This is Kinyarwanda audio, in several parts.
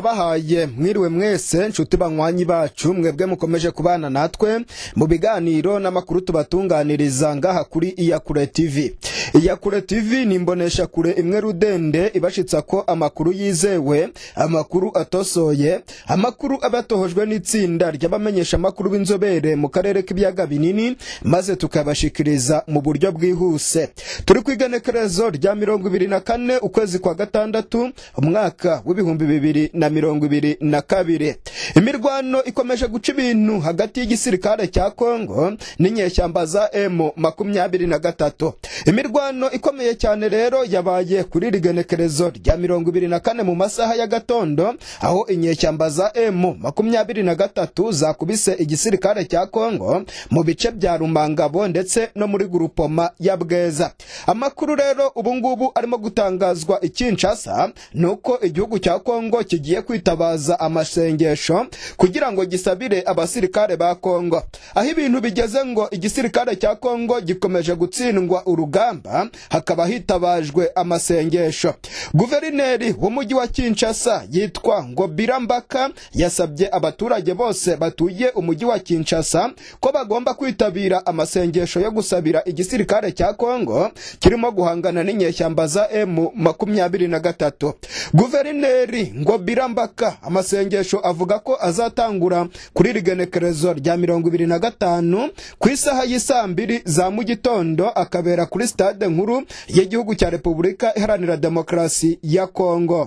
ndabahaye mwiriwe mwese nshuti banywanyi bacu mwebwe mukomeje kubana natwe mu biganiro n'amakuru tubatunganiriza ngaha kuri iyakure tv iyakure tv ni imbonesha kure imwe rudende ibashitsa ko amakuru yizewe amakuru atosoye amakuru aba n'itsinda ry'abamenyesha amakuru b'inzobere mu karere k'ibiyaga binini maze tukabashikiriza mu buryo bwihuse turi ku igenekerezo rya mirongo ibiri na kane ukwezi kwa gatandatu umwaka w'ibihumbi bibiri na mirongo ibiri na kabiri imirwano ikomeje guca ibintu hagati y'igisirikare cya kongo n'inyeshyamba za emu makumyabiri na gatatu imirwano ikomeye cyane rero yabaye kuri rigenekerezo rya mirongo ibiri na kane mu masaha ya gatondo aho inyeshyamba za emu makumyabiri na gatatu zakubise igisirikare cya kongo mu bice bya rumangabo ndetse no muri gurupoma ya bweza amakuru rero ubungubu arimo gutangazwa i kinshasa ni uko igihugu cya kongo kigiye kigiye kwitabaza amasengesho kugira ngo gisabire abasirikare ba Kongo aho ibintu bigeze ngo igisirikare cya Kongo gikomeje gutsindwa urugamba hakaba hitabajwe amasengesho guverineri w'umujyi wa Kinshasa yitwa ngo Birambaka yasabye abaturage bose batuye umujyi wa Kinshasa ko bagomba kwitabira amasengesho yo gusabira igisirikare cya Kongo kirimo guhangana n'inyeshyamba za M makumyabiri na gatatu guverineri ngo Birambaka irambaka amasengesho avuga ko azatangura kuri rigenekerezo rya mirongo ibiri na gatanu ku isaha y'isaa mbiri za mu gitondo akabera kuri stade nkuru y'igihugu cya repubulika iharanira demokarasi ya kongo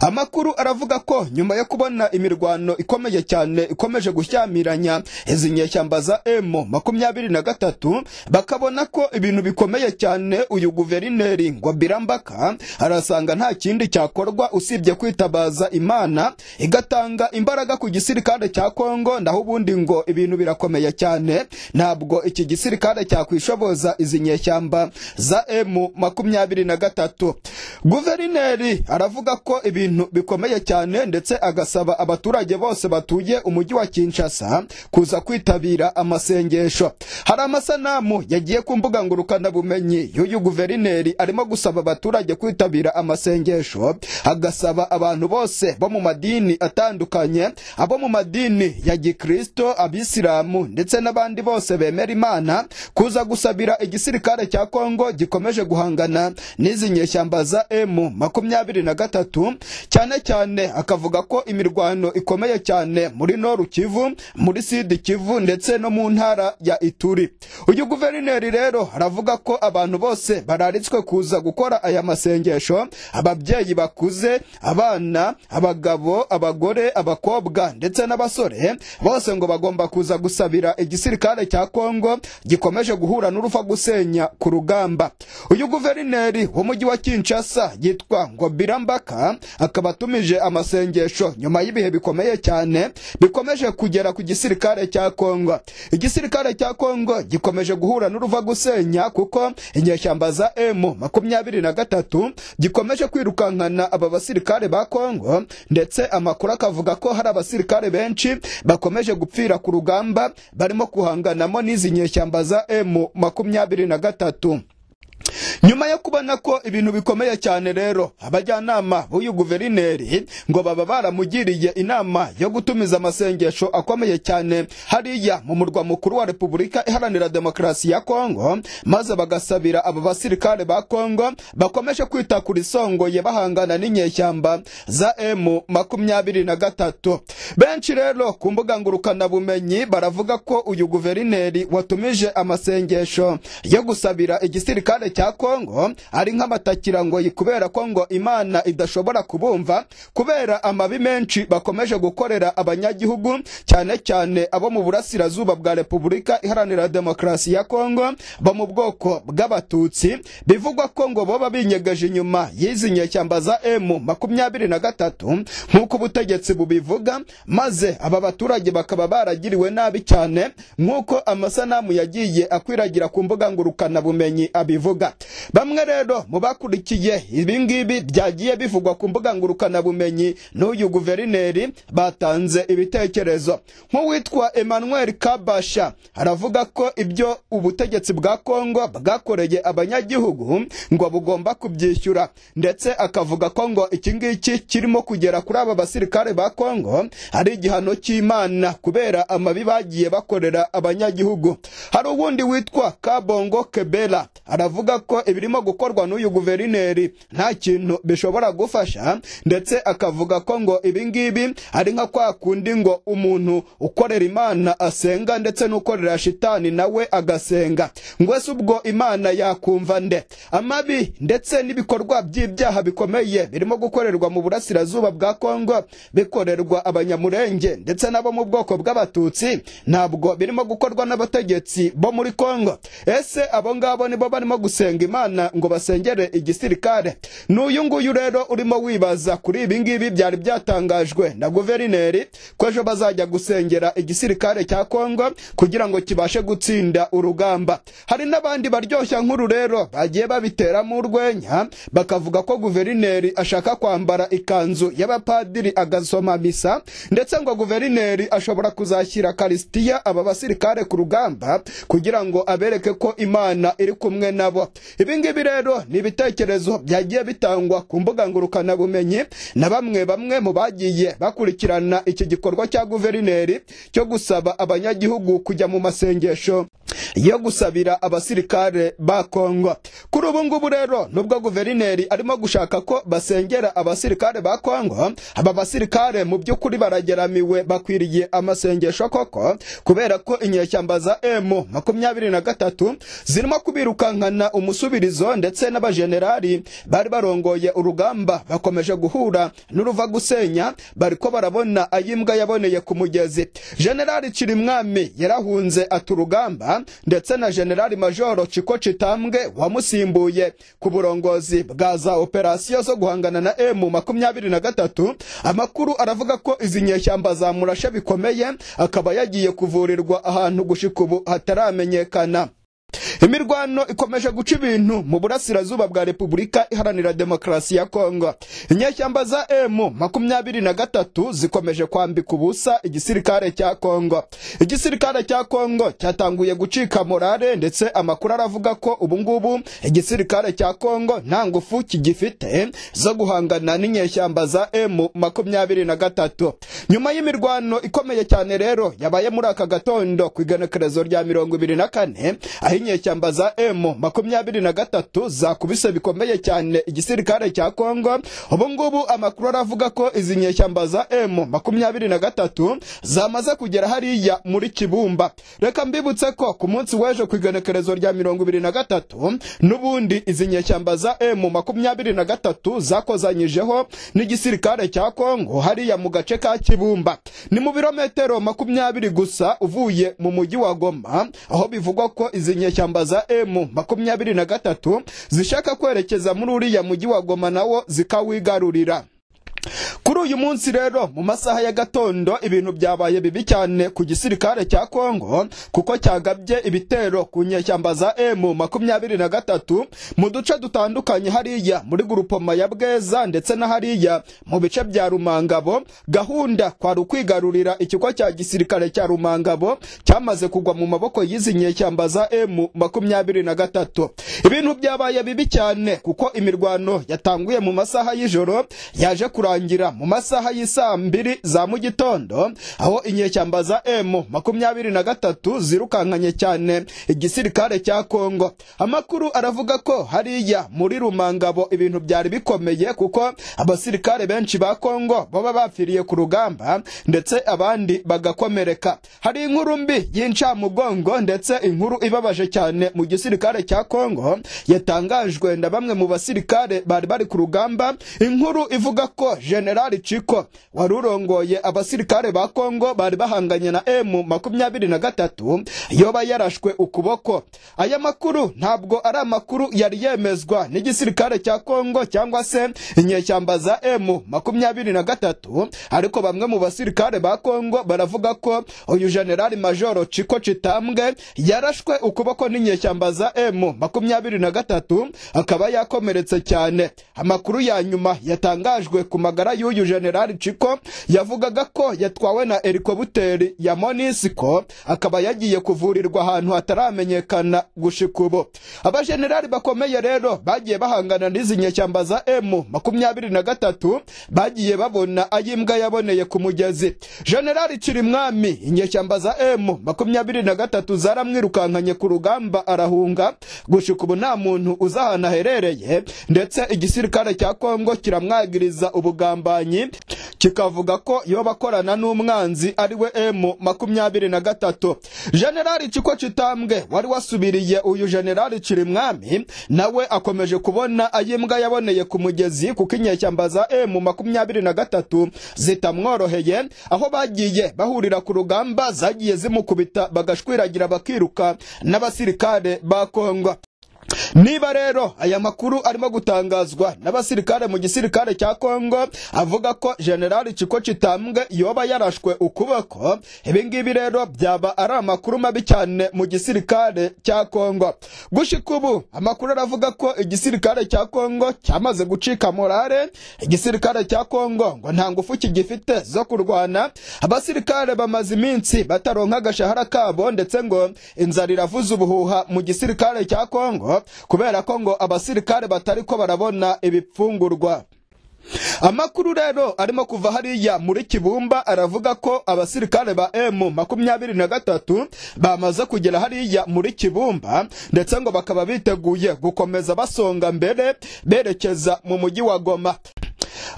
amakuru aravuga ko nyuma yo kubona imirwano ikomeye cyane ikomeje gushyamiranya izi nyeshyamba za emu makumyabiri na gatatu bakabona ko ibintu bikomeye cyane uyu guverineri ngo birambaka arasanga nta kindi cyakorwa usibye kwitabaza imana igatanga imbaraga ku gisirikare cya kongo naho ubundi ngo ibintu birakomeye cyane ntabwo iki gisirikare cyakwishoboza izi nyeshyamba za emu makumyabiri na gatatu guverineri aravuga ko ibintu bikomeye cyane ndetse agasaba abaturage bose batuye umujyi wa Kinshasa kuza kwitabira amasengesho hari amasanamu yagiye ku mbuga ngurukanabumenyi y'uyu guverineri arimo gusaba abaturage kwitabira amasengesho agasaba abantu bose bo mu madini atandukanye abo mu madini ya gikristo abisilamu ndetse n'abandi bose bemera imana kuza gusabira igisirikare cya kongo gikomeje guhangana n'izi nyeshyamba za emu makumyabiri na gatatu cyane cyane akavuga ko imirwano ikomeye cyane muri noru kivu muri sidi kivu ndetse no mu ntara ya ituri uyu guverineri rero aravuga ko abantu bose bararitswe kuza gukora aya masengesho ababyeyi bakuze abana abagabo abagore abakobwa ndetse n'abasore bose ngo bagomba kuza gusabira igisirikare cya kongo gikomeje guhura n'urupfa gusenya ku rugamba uyu guverineri w'umujyi wa kinshasa yitwa ngo biramba akaba atumije amasengesho nyuma y'ibihe bikomeye cyane bikomeje kugera ku gisirikare cya Kongo igisirikare cya Kongo gikomeje guhura n'uruva gusenya kuko inyeshyamba za M makumyabiri na gatatu gikomeje kwirukankana aba basirikare ba Kongo ndetse amakuru akavuga ko hari abasirikare benshi bakomeje gupfira ku rugamba barimo kuhanganamo n'izi nyeshyamba za M makumyabiri na gatatu nyuma yo kubona ko ibintu bikomeye cyane rero abajyanama b'uyu guverineri ngo baba baramugiriye inama yo gutumiza amasengesho akomeye cyane hariya mu murwa mukuru wa repubulika iharanira demokarasi ya kongo maze bagasabira aba basirikare ba kongo bakomeje kwita ku risongoye bahangana n'inyeshyamba za emu makumyabiri na gatatu benshi rero ku mbuga ngurukanabumenyi baravuga ko uyu guverineri watumije amasengesho yo gusabira igisirikare cya Kongo ari nk'amatakira ngo kubera ko ngo imana idashobora kubumva kubera amabi menshi bakomeje gukorera abanyagihugu cyane cyane abo mu burasirazuba bwa Repubulika Iharanira Demokarasi ya Kongo bo mu bwoko bw'abatutsi bivugwa ko ngo boba binyegeje inyuma y'izi nyeshyamba za emu makumyabiri na gatatu nk'uko ubutegetsi bubivuga maze aba baturage bakaba baragiriwe nabi cyane nk'uko amasanamu yagiye akwiragira ku mbuga ngurukanabumenyi abivuga neza bamwe rero mu bakurikiye ibingibi byagiye bivugwa ku mbuga ngurukanabumenyi n'uyu guverineri batanze ibitekerezo nk'uwitwa emmanuel kabasha aravuga ko ibyo ubutegetsi bwa kongo bwakoreye abanyagihugu ngo bugomba kubyishyura ndetse akavuga ko ngo iki ngiki kirimo kugera kuri aba basirikare ba kongo ari igihano cy'imana kubera amabi bagiye bakorera abanyagihugu hari uwundi witwa kabongo kebera aravuga ko ibirimo gukorwa n'uyu guverineri nta kintu bishobora gufasha ndetse akavuga ko ngo ibingibi ngibi ari nka kwa kundi ngo umuntu ukorera imana asenga ndetse n'ukorera shitani nawe agasenga ngo se ubwo imana yakumva nde amabi ndetse n'ibikorwa by'ibyaha bikomeye birimo gukorerwa mu burasirazuba bwa kongo bikorerwa abanyamurenge ndetse nabo mu bwoko bw'abatutsi ntabwo birimo gukorwa n'abategetsi bo muri kongo ese abo ngabo nibo barimo gusenga gusenga imana ngo basengere igisirikare ni uyu nguyu rero urimo wibaza kuri ibi ngibi byari byatangajwe na guverineri ko ejo bazajya gusengera igisirikare cya kongo kugira ngo kibashe gutsinda urugamba hari n'abandi baryoshya nkuru rero bagiye babiteramo urwenya bakavuga ko guverineri ashaka kwambara ikanzu y'abapadiri agasoma misa ndetse ngo guverineri ashobora kuzashyira karisitiya aba basirikare ku rugamba kugira ngo abereke ko imana iri kumwe nabo ibingibi rero ni ibitekerezo byagiye bitangwa ku mbuga ngurukanabumenyi na bamwe bamwe mu bagiye bakurikirana iki gikorwa cya guverineri cyo gusaba abanyagihugu kujya mu masengesho yo gusabira abasirikare ba Kongo kuri ubu ngubu rero nubwo guverineri arimo gushaka ko basengera abasirikare ba Kongo aba basirikare mu by'ukuri barageramiwe bakwiriye amasengesho koko kubera ko inyeshyamba za emu makumyabiri na gatatu zirimo kubirukankana umusubirizo ndetse n'abajenerali bari barongoye urugamba bakomeje guhura n'uruva gusenya bariko barabona ayimbwa yaboneye ku mugezi generali Kirimwami yarahunze aturugamba ndetse na generali majoro Chiko Chitambwe wamusimbuye ku burongozi bwa za operasiyo zo guhangana na emu makumyabiri na gatatu amakuru aravuga ko izi nyeshyamba zamurasha bikomeye akaba yagiye kuvurirwa ahantu gushika ubu hataramenyekana imirwano ikomeje guca ibintu mu burasirazuba bwa repubulika iharanira demokarasi ya kongo inyeshyamba za emu makumyabiri na gatatu zikomeje kwambika ubusa igisirikare cya kongo igisirikare cya kongo cyatanguye gucika morale ndetse amakuru aravuga ko ubungubu igisirikare cya kongo nta ngufu kigifite zo guhangana n'inyeshyamba za emu makumyabiri na gatatu nyuma y'imirwano ikomeye cyane rero yabaye muri aka gatondo ku igenekerezo rya mirongo ibiri na kane aho inyeshyamba ishyamba za emu makumyabiri na gatatu zakubise bikomeye cyane igisirikare cya kongo ubu ngubu amakuru aravuga ko izi nyeshyamba za emu makumyabiri na gatatu zamaze kugera hariya muri kibumba reka mbibutse ko ku munsi w'ejo ku igenekerezo rya mirongo ibiri na gatatu n'ubundi izi nyeshyamba za emu makumyabiri na gatatu zakozanyijeho n'igisirikare cya kongo hariya mu gace ka kibumba ni mu birometero makumyabiri gusa uvuye mu mujyi wa goma aho bivugwa ko izi nyeshyamba ingamba za emu makumyabiri na gatatu zishaka kwerekeza muri uriya mujyi wa goma nawo zikawigarurira kuri uyu munsi rero mu masaha ya gatondo ibintu byabaye bibi cyane ku gisirikare cya Kongo kuko cyagabye ibitero ku nyeshyamba za M makumyabiri na gatatu mu duce dutandukanye hariya muri gurupoma ya Bweza ndetse na hariya mu bice bya Rumangabo gahunda kwari ukwigarurira ikigo cya gisirikare cya Rumangabo cyamaze kugwa mu maboko y'izi nyeshyamba za M makumyabiri na gatatu ibintu byabaye bibi cyane kuko imirwano yatanguye mu masaha y'ijoro yaje kuranga izatangira mu masaha y'isaa mbiri za mu gitondo aho inyeshyamba za emu makumyabiri na gatatu zirukankanye cyane igisirikare cya kongo amakuru aravuga ko hariya muri rumangabo ibintu byari bikomeye kuko abasirikare benshi ba kongo baba bapfiriye ku rugamba ndetse abandi bagakomereka hari inkuru mbi y'incamugongo ndetse inkuru ibabaje cyane mu gisirikare cya kongo yatangajwe na bamwe mu basirikare bari bari ku rugamba inkuru ivuga ko generali Chiko wari urongoye abasirikare ba Kongo bari bahanganye na M makumyabiri na gatatu yoba yarashwe ukuboko aya makuru ntabwo ari amakuru yari yemezwa n'igisirikare cya Kongo cyangwa se inyeshyamba za emu makumyabiri na gatatu ariko bamwe mu basirikare ba Kongo baravuga ko uyu generali majoro Chiko Chitambwe yarashwe ukuboko n'inyeshyamba za emu makumyabiri na gatatu akaba yakomeretse cyane amakuru ya nyuma yatangajwe ku amagara y'uyu General Chiko yavugaga ko yatwawe na helicopter ya Monisco akaba yagiye kuvurirwa ahantu hataramenyekana gushika ubu abajenerali bakomeye rero bagiye bahangana n'izi nyeshyamba za M makumyabiri na gatatu bagiye babona ayimbwa yaboneye ku mugezi kiri mwami inyeshyamba za M makumyabiri na gatatu zaramwirukankanye ku rugamba arahunga gushika ubu nta muntu uzi ahantu aherereye ndetse igisirikare cya Kongo kiramwagiriza ubu ubugambanyi kikavuga ko iyo bakorana n'umwanzi ari we emu makumyabiri na gatatu generali kiko kitambwe wari wasubiriye uyu generali kirimwami nawe akomeje kubona ay'imbwa yaboneye ku mugezi kuko inyeshyamba za emu makumyabiri na gatatu zitamworoheye aho bagiye bahurira ku rugamba zagiye zimukubita bagashwiragira bakiruka n'abasirikare ba kongo niba rero aya makuru arimo gutangazwa n'abasirikare mu gisirikare cya Kongo avuga ko General Kiko kitambwe yoba yarashwe ukuboko ibi ngibi rero byaba ari amakuru mabi cyane mu gisirikare cya Kongo gushika ubu amakuru aravuga ko igisirikare cya Kongo cyamaze gucika morale igisirikare cya Kongo ngo nta ngufu kigifite zo kurwana abasirikare bamaze iminsi bataronka agashahara kabo ndetse ngo inzara iravuze ubuhuha mu gisirikare cya Kongo kubera ko ngo abasirikare batari ko barabona ibipfungurwa amakuru rero arimo kuva hariya muri kibumba aravuga ko abasirikare ba emu makumyabiri na gatatu bamaze kugera hariya muri kibumba ndetse ngo bakaba biteguye gukomeza basonga mbere berekeza mu mujyi wa goma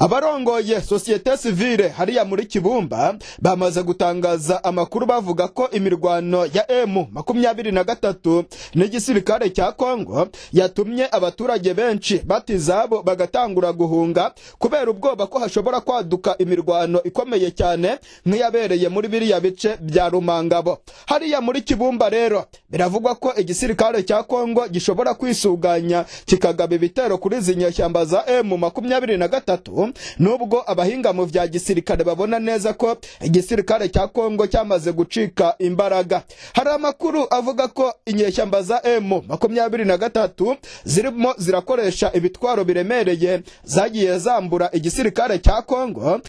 abarongoye sosiyete sivile hariya muri kibumba bamaze gutangaza amakuru bavuga ko imirwano ya emu makumyabiri na gatatu n'igisirikare cya kongo yatumye abaturage benshi batizabo bagatangura guhunga kubera ubwoba ko hashobora kwaduka imirwano ikomeye cyane nk'iyabereye muri biriya bice bya rumangabo hariya muri kibumba rero biravugwa ko igisirikare cya kongo gishobora kwisuganya kikagaba ibitero kuri izi nyeshyamba za emu makumyabiri na gatatu gatatu nubwo abahinga mu bya gisirikare babona neza ko igisirikare cya kongo cyamaze gucika imbaraga hari amakuru avuga ko inyeshyamba za emu makumyabiri na gatatu zirimo zirakoresha ibitwaro biremereye zagiye zambura igisirikare cya kongo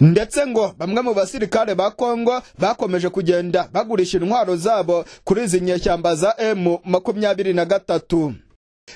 ndetse ngo bamwe mu basirikare ba kongo bakomeje kugenda bagurisha intwaro zabo kuri izi nyeshyamba za emu makumyabiri na gatatu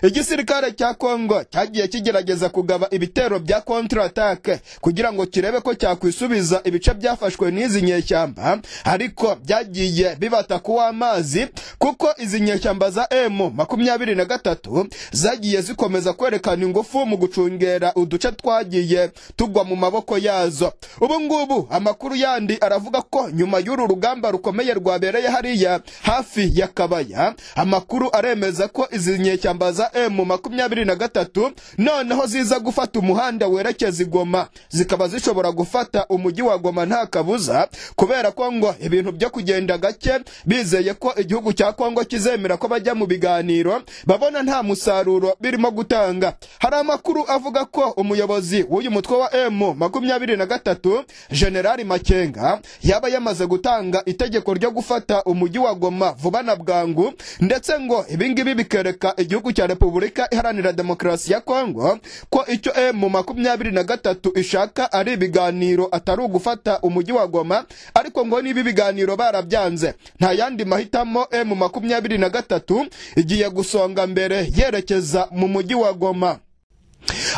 igisirikare cya kongo cyagiye kigerageza kugaba ibitero bya kontratake kugira ngo kirebe ko cyakwisubiza ibice byafashwe n'izi nyeshyamba ariko byagiye bibata amazi kuko izi nyeshyamba za emu makumyabiri na gatatu zagiye zikomeza kwerekana ingufu mu gucungera uduce twagiye tugwa mu maboko yazo ubu ngubu amakuru yandi aravuga ko nyuma y'uru rugamba rukomeye rwabereye hariya hafi ya kabaya amakuru aremeza ko izi nyeshyamba za za emu eh, makumyabiri na gatatu noneho ziza gufata umuhanda werekeza i zikaba zishobora gufata umujyi wa goma nta kabuza kubera ko ngo ibintu byo kugenda gake bizeye ko igihugu cya kongo kizemera ko bajya mu biganiro babona nta musaruro birimo gutanga hari amakuru avuga ko umuyobozi w'uyu mutwe wa emu makumyabiri na gatatu generali makenga yaba yamaze gutanga itegeko ryo gufata umujyi wa goma vuba na bwangu ndetse ngo ibingibi bikereka igihugu cya repubulika iharanira demokarasi ya kongo ko icyo emu makumyabiri na gatatu ishaka ari ibiganiro atari ugufata umujyi wa goma ariko ngo niba ibiganiro barabyanze nta yandi mahitamo emu makumyabiri na gatatu igiye gusonga mbere yerekeza mu mujyi wa goma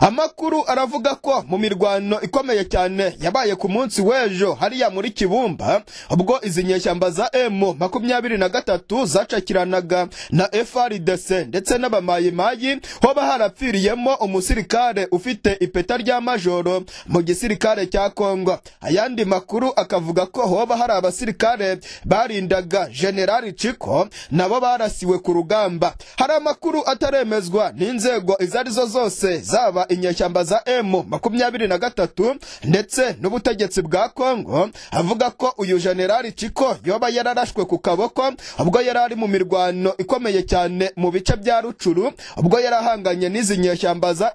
amakuru aravuga ko mu mirwano ikomeye cyane yabaye ku munsi w'ejo hariya muri kibumba ubwo izi nyeshyamba za emu makumyabiri na gatatu zacakiranaga na frdc ndetse n'abamayimayi hoba harapfiriyemo umusirikare ufite ipeta rya majoro mu gisirikare cya kongo ayandi makuru akavuga ko hoba hari abasirikare barindaga generali ciko nabo barasiwe ku rugamba hari amakuru ataremezwa n'inzego izo ari zo zose zaba inyeshyamba za makumyabiri na gatatu ndetse n'ubutegetsi bwa Kongo avuga ko uyu generali Chiko yoba yararashwe ku kaboko ubwo yari ari mu mirwano ikomeye cyane mu bice bya Rucuru ubwo yarahanganye n'izi nyeshyamba za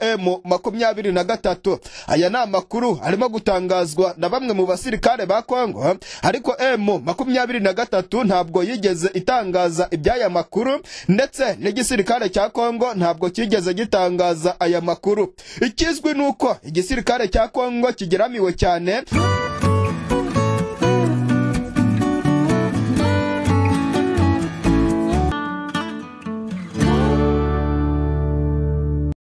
na gatatu aya ni amakuru arimo gutangazwa na bamwe mu basirikare ba Kongo ariko emu makumyabiri na gatatu ntabwo yigeze itangaza iby'aya makuru ndetse n'igisirikare cya Kongo ntabwo kigeze gitangaza aya makuru makuru ikizwi ni uko igisirikare cya kongo kigeramiwe cyane